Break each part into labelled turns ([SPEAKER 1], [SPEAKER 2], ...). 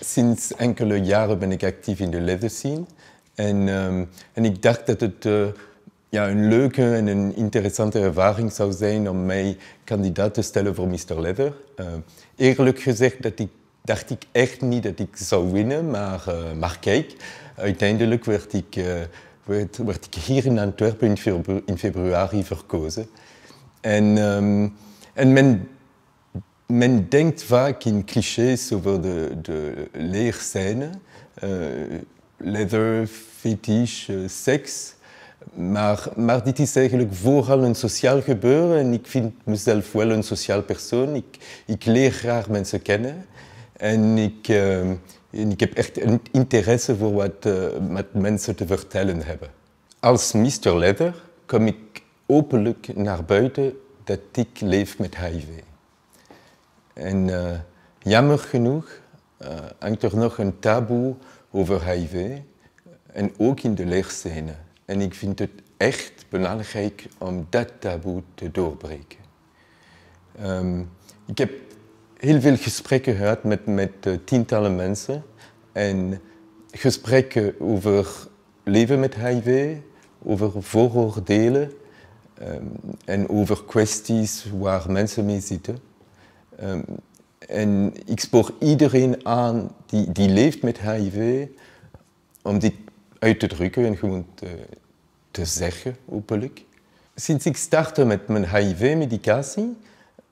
[SPEAKER 1] Sinds enkele jaren ben ik actief in de leather scene. En, ehm, en ik dacht dat het eh, ja, een leuke en een interessante ervaring zou zijn om mij kandidaat te stellen voor Mr. Leather. Eh, eerlijk gezegd dat ik, dacht ik echt niet dat ik zou winnen, maar, eh, maar kijk, uiteindelijk werd ik, werd, werd ik hier in Antwerpen in, februari verkozen. En, um, en men men denkt vaak in clichés over de, de leerscène, eh, leather, fetish, eh, seks. Maar, dit is eigenlijk vooral een sociaal gebeuren en ik vind mezelf wel een sociaal persoon. Ik, ik leer graag mensen kennen en ik, eh, ik heb echt een interesse voor wat mensen te vertellen hebben. Als Mr. Leather kom ik openlijk naar buiten dat ik leef met HIV. En eh, jammer genoeg eh, hangt er nog een taboe over HIV en ook in de leerscène. En ik vind het echt belangrijk om dat taboe te doorbreken. Ehm, ik heb heel veel gesprekken gehad met, met eh, tientallen mensen. En gesprekken over leven met HIV, over vooroordelen ehm, en over kwesties waar mensen mee zitten. Ehm, en ik spoor iedereen aan die, die leeft met HIV om dit uit te drukken en gewoon te, zeggen, openlijk. Sinds ik startte met mijn HIV-medicatie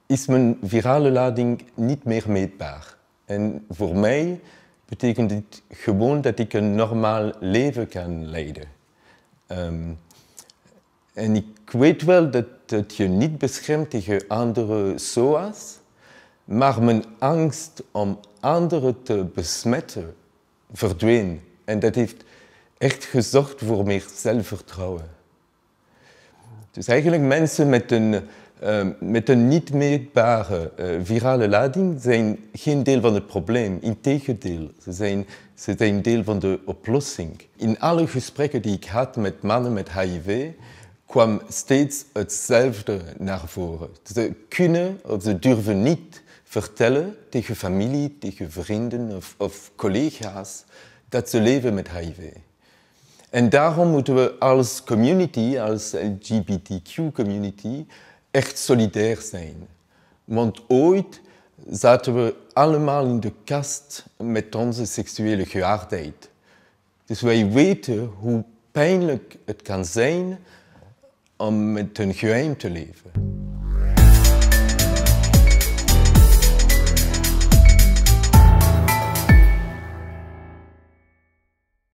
[SPEAKER 1] is mijn virale lading niet meer meetbaar. En voor mij betekent dit gewoon dat ik een normaal leven kan leiden. Ehm, en ik weet wel dat, dat je niet beschermt tegen andere SOA's, maar mijn angst om anderen te besmetten verdween. En dat heeft echt gezorgd voor meer zelfvertrouwen. Dus eigenlijk mensen met een, ehm, met een niet meetbare eh, virale lading zijn geen deel van het probleem. Integendeel, ze zijn, ze zijn deel van de oplossing. In alle gesprekken die ik had met mannen met HIV kwam steeds hetzelfde naar voren. Ze kunnen of ze durven niet vertellen tegen familie, tegen vrienden of, of collega's dat ze leven met HIV. En daarom moeten we als community, als LGBTQ-community, echt solidair zijn. Want ooit zaten we allemaal in de kast met onze seksuele geaardheid. Dus wij weten hoe pijnlijk het kan zijn om met een geheim te leven.